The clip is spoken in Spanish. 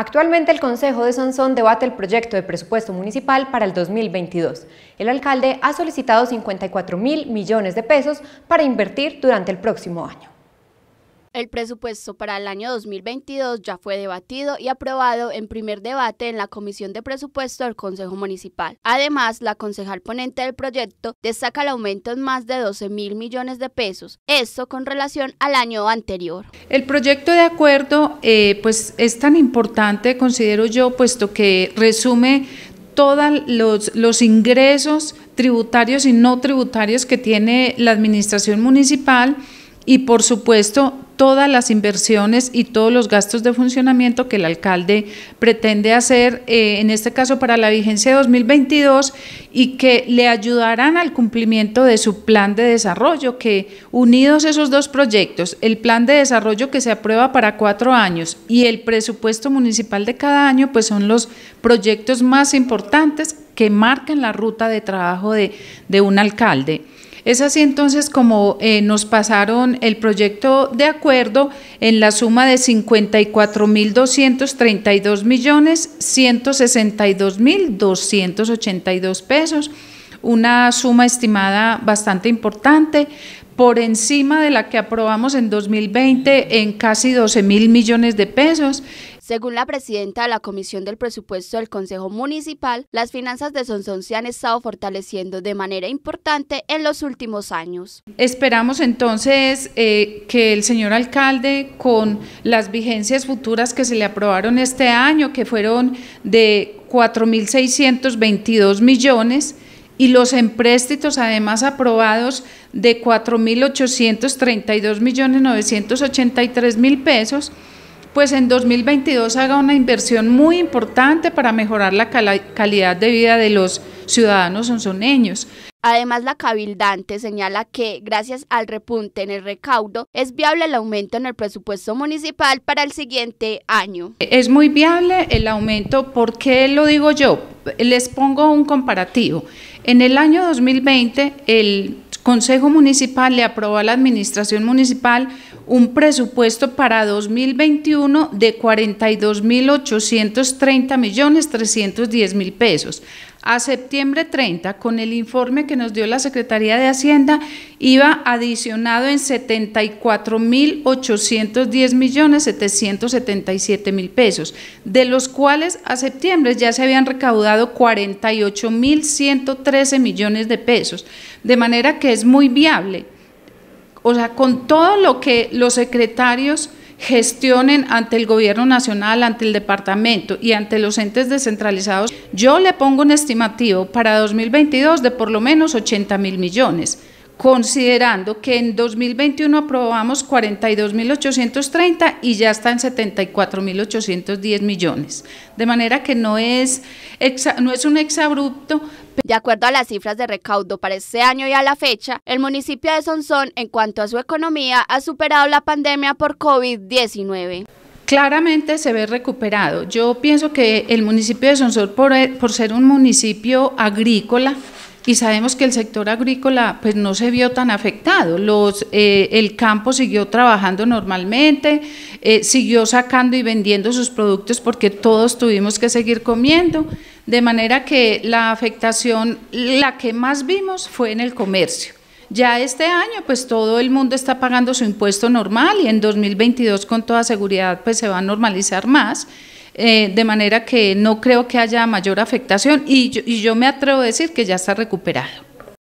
Actualmente el Consejo de Sansón debate el proyecto de presupuesto municipal para el 2022. El alcalde ha solicitado 54 mil millones de pesos para invertir durante el próximo año. El presupuesto para el año 2022 ya fue debatido y aprobado en primer debate en la Comisión de Presupuesto del Consejo Municipal. Además, la concejal ponente del proyecto destaca el aumento en más de 12 mil millones de pesos, esto con relación al año anterior. El proyecto de acuerdo eh, pues es tan importante, considero yo, puesto que resume todos los ingresos tributarios y no tributarios que tiene la administración municipal y por supuesto todas las inversiones y todos los gastos de funcionamiento que el alcalde pretende hacer, eh, en este caso para la vigencia de 2022, y que le ayudarán al cumplimiento de su plan de desarrollo, que unidos esos dos proyectos, el plan de desarrollo que se aprueba para cuatro años y el presupuesto municipal de cada año, pues son los proyectos más importantes que marcan la ruta de trabajo de, de un alcalde. Es así entonces como eh, nos pasaron el proyecto de acuerdo en la suma de 54.232.162.282 millones pesos, una suma estimada bastante importante por encima de la que aprobamos en 2020 en casi 12.000 mil millones de pesos según la presidenta de la Comisión del Presupuesto del Consejo Municipal, las finanzas de Sonsón se han estado fortaleciendo de manera importante en los últimos años. Esperamos entonces eh, que el señor alcalde, con las vigencias futuras que se le aprobaron este año, que fueron de 4.622 millones, y los empréstitos además aprobados de 4.832.983.000 pesos, pues en 2022 haga una inversión muy importante para mejorar la calidad de vida de los ciudadanos sonzoneños. Además, la cabildante señala que, gracias al repunte en el recaudo, es viable el aumento en el presupuesto municipal para el siguiente año. Es muy viable el aumento, ¿por qué lo digo yo? Les pongo un comparativo. En el año 2020, el Consejo Municipal le aprobó a la Administración Municipal un presupuesto para 2021 de 42.830 millones 310 mil pesos. A septiembre 30, con el informe que nos dio la Secretaría de Hacienda, iba adicionado en 74.810 millones 777 mil pesos, de los cuales a septiembre ya se habían recaudado 48.113 millones de pesos, de manera que es muy viable o sea, con todo lo que los secretarios gestionen ante el gobierno nacional, ante el departamento y ante los entes descentralizados, yo le pongo un estimativo para 2022 de por lo menos 80 mil millones considerando que en 2021 aprobamos 42.830 y ya está en 74.810 millones. De manera que no es, no es un exabrupto. De acuerdo a las cifras de recaudo para este año y a la fecha, el municipio de Sonsón, en cuanto a su economía, ha superado la pandemia por COVID-19 claramente se ve recuperado. Yo pienso que el municipio de Sonsor, por, ser un municipio agrícola, y sabemos que el sector agrícola pues no se vio tan afectado. Eh, el campo siguió trabajando normalmente, eh, siguió sacando y vendiendo sus productos porque todos tuvimos que seguir comiendo, de manera que la afectación, la que más vimos fue en el comercio. Ya este año, pues todo el mundo está pagando su impuesto normal y en 2022 con toda seguridad pues se va a normalizar más. Eh, de manera que no creo que haya mayor afectación y y yo me atrevo a decir que ya está recuperado.